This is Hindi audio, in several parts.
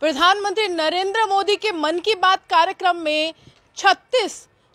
प्रधानमंत्री नरेंद्र मोदी के मन की बात कार्यक्रम में 36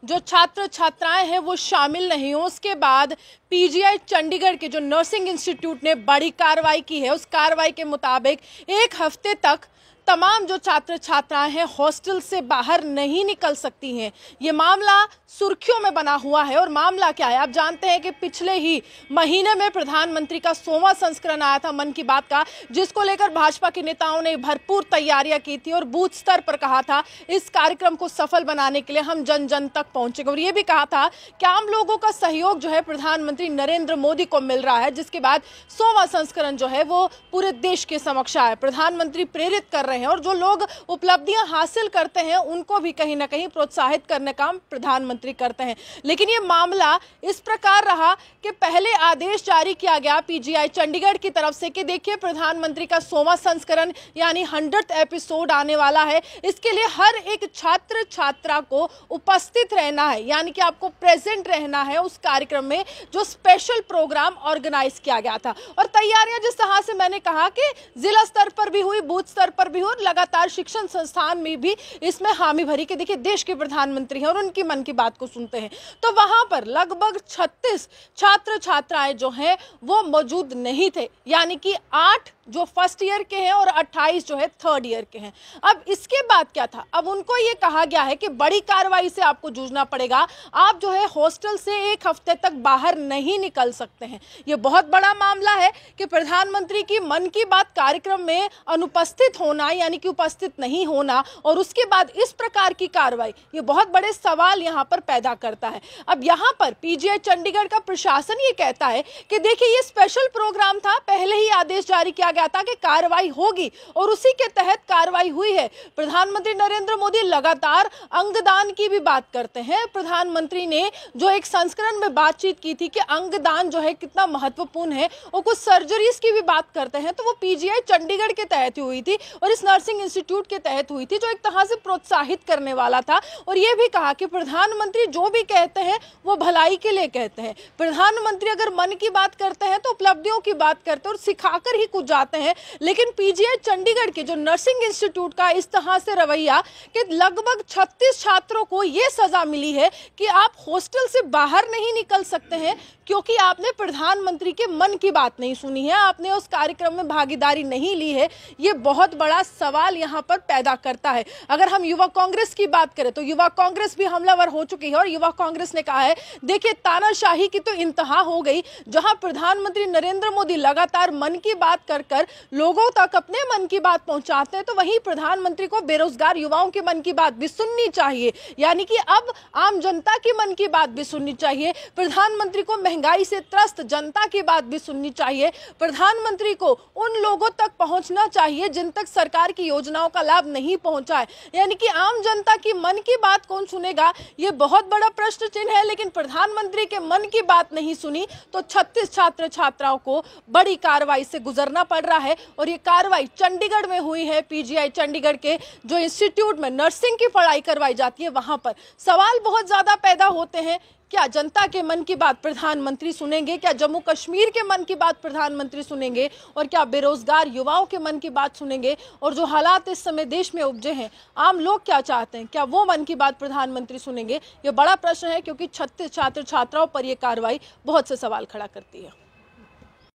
जो छात्र छात्राएं हैं वो शामिल नहीं हो उसके बाद पीजीआई चंडीगढ़ के जो नर्सिंग इंस्टीट्यूट ने बड़ी कार्रवाई की है उस कार्रवाई के मुताबिक एक हफ्ते तक तमाम जो छात्र छात्राएं हैं हॉस्टल से बाहर नहीं निकल सकती हैं ये मामला सुर्खियों में बना हुआ है और मामला क्या है आप जानते हैं कि पिछले ही महीने में प्रधानमंत्री का सोवा संस्करण आया था मन की बात का जिसको लेकर भाजपा के नेताओं ने भरपूर तैयारियां की थी और बूथ स्तर पर कहा था इस कार्यक्रम को सफल बनाने के लिए हम जन जन तक पहुंचेंगे और ये भी कहा था कि आम लोगों का सहयोग जो है प्रधानमंत्री नरेंद्र मोदी को मिल रहा है जिसके बाद सोवा संस्करण जो है वो पूरे देश के समक्ष आया प्रधानमंत्री प्रेरित कर रहे रहे हैं और जो लोग उपलब्धियां हासिल करते हैं उनको भी कहीं ना कहीं प्रोत्साहित करने का प्रधानमंत्री करते हैं लेकिन ये मामला इस प्रकार रहा कि पहले आदेश जारी किया गया पीजीआई चंडीगढ़ की तरफ से कि देखिए प्रधानमंत्री का सोवा संस्करण यानी हंड्रेड एपिसोड आने वाला है इसके लिए हर एक छात्र छात्रा को उपस्थित रहना है यानी कि आपको प्रेजेंट रहना है उस कार्यक्रम में जो स्पेशल प्रोग्राम ऑर्गेनाइज किया गया था और तैयारियां जिस तरह से मैंने कहा कि जिला स्तर पर भी हुई बूथ स्तर पर भी और लगातार शिक्षण संस्थान में भी इसमें हामी भरी कि देखिए देश के प्रधानमंत्री हैं और उनकी मन की बात को सुनते हैं तो वहां पर लगभग छत्तीस छात्र छात्राएं जो हैं वो मौजूद नहीं थे यानी कि आठ जो फर्स्ट ईयर के हैं और 28 जो है थर्ड ईयर के हैं अब इसके बाद क्या था अब उनको ये कहा गया है कि बड़ी कार्रवाई से आपको जूझना पड़ेगा आप जो है हॉस्टल से एक हफ्ते तक बाहर नहीं निकल सकते हैं ये बहुत बड़ा मामला है कि प्रधानमंत्री की मन की बात कार्यक्रम में अनुपस्थित होना यानी कि उपस्थित नहीं होना और उसके बाद इस प्रकार की कार्रवाई ये बहुत बड़े सवाल यहाँ पर पैदा करता है अब यहाँ पर पीजीआई चंडीगढ़ का प्रशासन ये कहता है कि देखिए ये स्पेशल प्रोग्राम था पहले ही आदेश जारी किया गया था कि कार्रवाई होगी और उसी के तहत कार्रवाई हुई है प्रधानमंत्री नरेंद्र मोदी लगातार अंगदान की भी बात करते हैं प्रधानमंत्री ने जो एक संस्करण में बातचीत की थी कि अंगदान जो है कितना महत्वपूर्ण है और कुछ सर्जरीज की भी बात करते हैं तो वो पीजीआई चंडीगढ़ के तहत हुई थी और इस नर्सिंग इंस्टीट्यूट के तहत हुई थी जो एक तरह से प्रोत्साहित करने वाला था और ये भी कहा कि प्रधानमंत्री जो भी कहते हैं वो भलाई के लिए कहते हैं प्रधानमंत्री अगर मन की बात करते हैं तो उपलब्धियों की बात करते हैं और सिखाकर ही कुछ जाते चाहते हैं लेकिन पीजीआई चंडीगढ़ के जो नर्सिंग इंस्टीट्यूट का इस तरह से रवैया कि लगभग 36 छात्रों को ये सजा मिली है कि आप हॉस्टल से बाहर नहीं निकल सकते हैं क्योंकि आपने प्रधानमंत्री के मन की बात नहीं सुनी है आपने उस कार्यक्रम में भागीदारी नहीं ली है ये बहुत बड़ा सवाल यहाँ पर पैदा करता है अगर हम युवा कांग्रेस की बात करें तो युवा कांग्रेस भी हमलावर हो चुकी है और युवा कांग्रेस ने कहा है देखिए तानाशाही की तो इंतहा हो गई जहां प्रधानमंत्री नरेंद्र मोदी लगातार मन की बात कर कर लेकर लोगों तक अपने मन की बात पहुंचाते हैं तो वहीं प्रधानमंत्री को बेरोजगार युवाओं के मन की बात भी सुननी चाहिए यानी कि अब आम जनता की मन की बात भी सुननी चाहिए प्रधानमंत्री को महंगाई से त्रस्त जनता की बात भी सुननी चाहिए प्रधानमंत्री को उन लोगों तक पहुंचना चाहिए जिन तक सरकार की योजनाओं का लाभ नहीं पहुंचा है यानी कि आम जनता की मन की बात कौन सुनेगा ये बहुत बड़ा प्रश्न चिन्ह है लेकिन प्रधानमंत्री के मन की बात नहीं सुनी तो छत्तीस छात्र छात्राओं को बड़ी कार्रवाई से गुजरना पड़ कर रहा है और ये कार्रवाई चंडीगढ़ में हुई है पीजीआई चंडीगढ़ के जो इंस्टीट्यूट में नर्सिंग की पढ़ाई करवाई जाती है वहां पर सवाल बहुत ज़्यादा पैदा होते हैं क्या जनता के मन की बात प्रधानमंत्री सुनेंगे क्या जम्मू कश्मीर के मन की बात प्रधानमंत्री सुनेंगे और क्या बेरोजगार युवाओं के मन की बात सुनेंगे और जो हालात इस समय देश में उपजे हैं आम लोग क्या चाहते हैं क्या वो मन की बात प्रधानमंत्री सुनेंगे ये बड़ा प्रश्न है क्योंकि छत्तीस छात्र छात्राओं पर यह कार्रवाई बहुत से सवाल खड़ा करती है